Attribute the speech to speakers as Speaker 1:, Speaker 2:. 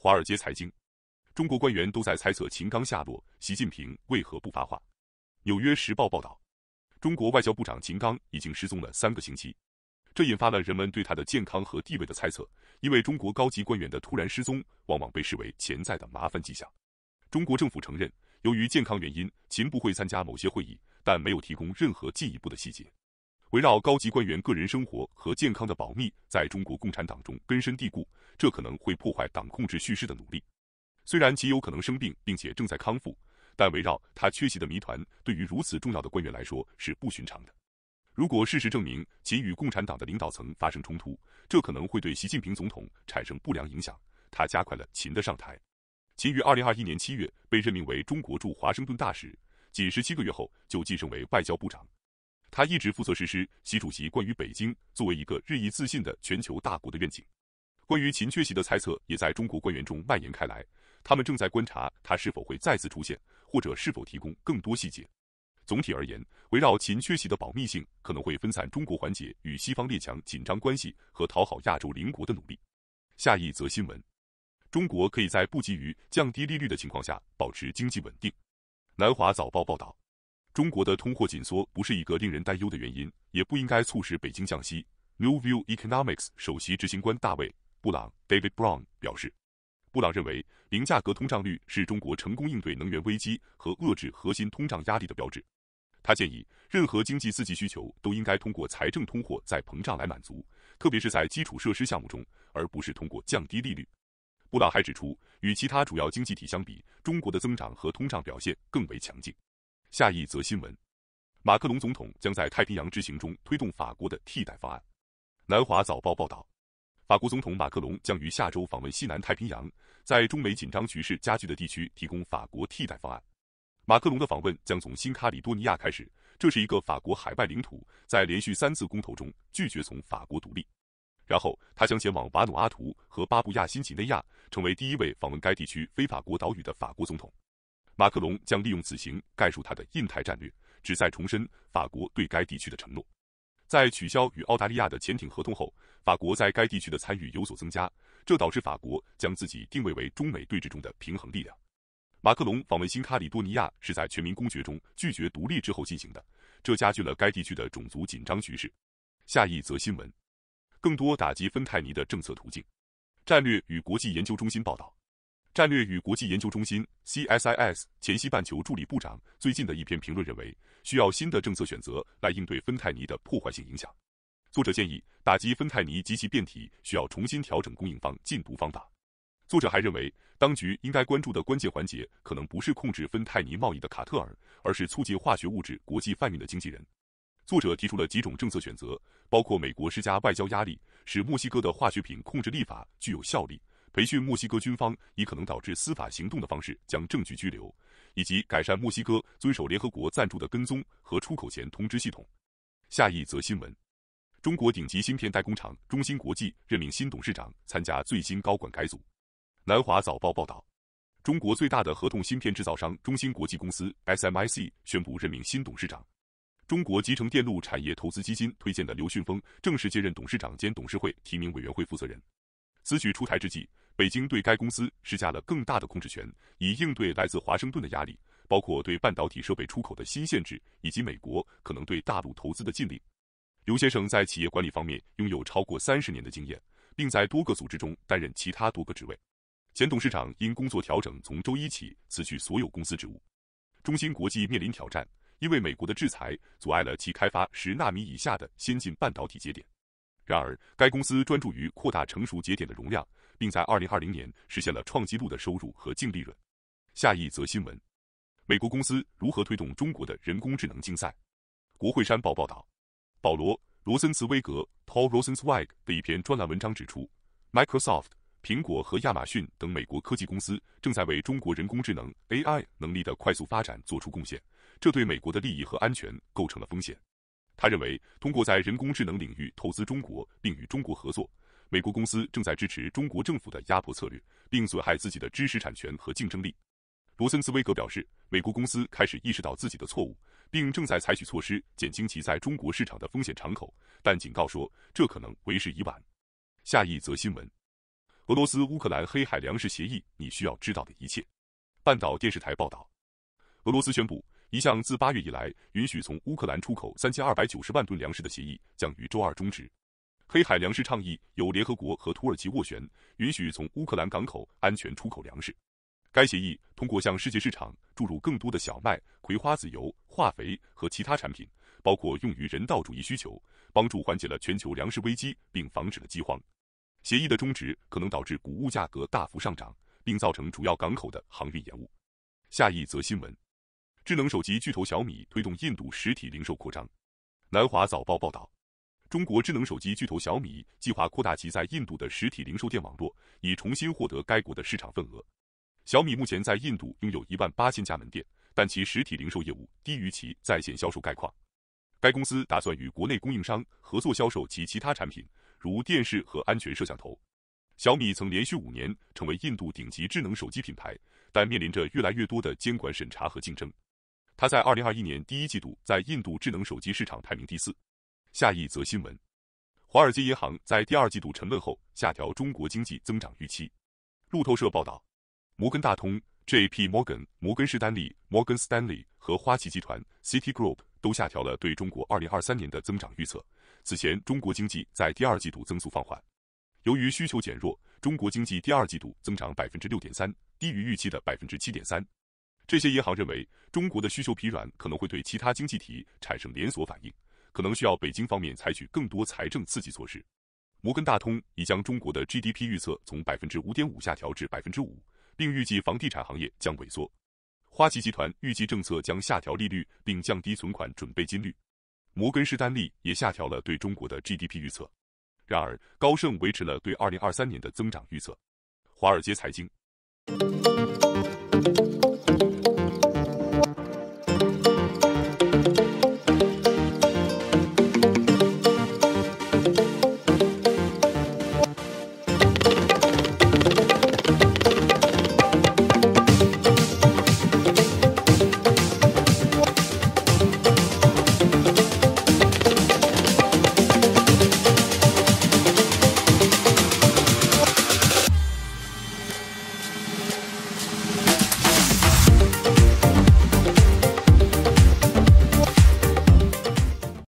Speaker 1: 华尔街财经，中国官员都在猜测秦刚下落，习近平为何不发话？纽约时报报道，中国外交部长秦刚已经失踪了三个星期，这引发了人们对他的健康和地位的猜测，因为中国高级官员的突然失踪往往被视为潜在的麻烦迹象。中国政府承认，由于健康原因，秦不会参加某些会议，但没有提供任何进一步的细节。围绕高级官员个人生活和健康的保密在中国共产党中根深蒂固，这可能会破坏党控制叙事的努力。虽然秦有可能生病并且正在康复，但围绕他缺席的谜团对于如此重要的官员来说是不寻常的。如果事实证明秦与共产党的领导层发生冲突，这可能会对习近平总统产生不良影响。他加快了秦的上台。秦于2021年7月被任命为中国驻华盛顿大使，仅17个月后就晋升为外交部长。他一直负责实施习主席关于北京作为一个日益自信的全球大国的愿景。关于秦缺席的猜测也在中国官员中蔓延开来，他们正在观察他是否会再次出现，或者是否提供更多细节。总体而言，围绕秦缺席的保密性可能会分散中国缓解与西方列强紧张关系和讨好亚洲邻国的努力。下一则新闻：中国可以在不急于降低利率的情况下保持经济稳定。南华早报报道。中国的通货紧缩不是一个令人担忧的原因，也不应该促使北京降息。New View Economics 首席执行官大卫·布朗 （David Brown） 表示，布朗认为零价格通胀率是中国成功应对能源危机和遏制核心通胀压力的标志。他建议，任何经济刺激需求都应该通过财政通货再膨胀来满足，特别是在基础设施项目中，而不是通过降低利率。布朗还指出，与其他主要经济体相比，中国的增长和通胀表现更为强劲。下一则新闻，马克龙总统将在太平洋之行中推动法国的替代方案。南华早报报道，法国总统马克龙将于下周访问西南太平洋，在中美紧张局势加剧的地区提供法国替代方案。马克龙的访问将从新卡里多尼亚开始，这是一个法国海外领土，在连续三次公投中拒绝从法国独立。然后他将前往瓦努阿图和巴布亚新几内亚，成为第一位访问该地区非法国岛屿的法国总统。马克龙将利用此行概述他的印太战略，旨在重申法国对该地区的承诺。在取消与澳大利亚的潜艇合同后，法国在该地区的参与有所增加，这导致法国将自己定位为中美对峙中的平衡力量。马克龙访问新卡里多尼亚是在全民公决中拒绝独立之后进行的，这加剧了该地区的种族紧张局势。下一则新闻：更多打击芬太尼的政策途径。战略与国际研究中心报道。战略与国际研究中心 （CSIS） 前西半球助理部长最近的一篇评论认为，需要新的政策选择来应对芬太尼的破坏性影响。作者建议，打击芬太尼及其变体需要重新调整供应方禁毒方法。作者还认为，当局应该关注的关键环节可能不是控制芬太尼贸易的卡特尔，而是促进化学物质国际贩运的经纪人。作者提出了几种政策选择，包括美国施加外交压力，使墨西哥的化学品控制立法具有效力。培训墨西哥军方以可能导致司法行动的方式将证据拘留，以及改善墨西哥遵守联合国赞助的跟踪和出口前通知系统。下一则新闻：中国顶级芯片代工厂中芯国际任命新董事长，参加最新高管改组。南华早报报道，中国最大的合同芯片制造商中芯国际公司 （SMIC） 宣布任命新董事长，中国集成电路产业投资基金推荐的刘迅峰正式接任董事长兼董事会提名委员会负责人。此举出台之际，北京对该公司施加了更大的控制权，以应对来自华盛顿的压力，包括对半导体设备出口的新限制，以及美国可能对大陆投资的禁令。刘先生在企业管理方面拥有超过三十年的经验，并在多个组织中担任其他多个职位。前董事长因工作调整，从周一起辞去所有公司职务。中芯国际面临挑战，因为美国的制裁阻碍了其开发十纳米以下的先进半导体节点。然而，该公司专注于扩大成熟节点的容量，并在二零二零年实现了创纪录的收入和净利润。下一则新闻：美国公司如何推动中国的人工智能竞赛？国会山报报道，保罗·罗森茨威格 （Paul Rosenzweig） 的一篇专栏文章指出，Microsoft、苹果和亚马逊等美国科技公司正在为中国人工智能 （AI） 能力的快速发展做出贡献，这对美国的利益和安全构成了风险。他认为，通过在人工智能领域投资中国，并与中国合作，美国公司正在支持中国政府的压迫策略，并损害自己的知识产权和竞争力。罗森茨威格表示，美国公司开始意识到自己的错误，并正在采取措施减轻其在中国市场的风险敞口，但警告说这可能为时已晚。下一则新闻：俄罗斯乌克兰黑海粮食协议，你需要知道的一切。半岛电视台报道，俄罗斯宣布。一项自八月以来允许从乌克兰出口三千二百九十万吨粮食的协议将于周二终止。黑海粮食倡议由联合国和土耳其斡旋，允许从乌克兰港口安全出口粮食。该协议通过向世界市场注入更多的小麦、葵花籽油、化肥和其他产品，包括用于人道主义需求，帮助缓解了全球粮食危机并防止了饥荒。协议的终止可能导致谷物价格大幅上涨，并造成主要港口的航运延误。下一则新闻。智能手机巨头小米推动印度实体零售扩张。南华早报报道，中国智能手机巨头小米计划扩大其在印度的实体零售店网络，以重新获得该国的市场份额。小米目前在印度拥有一万八千家门店，但其实体零售业务低于其在线销售概况。该公司打算与国内供应商合作销售其他产品，如电视和安全摄像头。小米曾连续五年成为印度顶级智能手机品牌，但面临着越来越多的监管审查和竞争。它在二零二一年第一季度在印度智能手机市场排名第四。下一则新闻，华尔街银行在第二季度沉闷后下调中国经济增长预期。路透社报道，摩根大通 （J. P. Morgan）、摩根士丹利 （Morgan Stanley） 和花旗集团 （Citigroup） 都下调了对中国二零二三年的增长预测。此前，中国经济在第二季度增速放缓，由于需求减弱，中国经济第二季度增长百分之六点三，低于预期的百分之七点三。这些银行认为，中国的需求疲软可能会对其他经济体产生连锁反应，可能需要北京方面采取更多财政刺激措施。摩根大通已将中国的 GDP 预测从百分之五点五下调至百分之五，并预计房地产行业将萎缩。花旗集团预计政策将下调利率并降低存款准备金率。摩根士丹利也下调了对中国的 GDP 预测。然而，高盛维持了对二零二三年的增长预测。华尔街财经。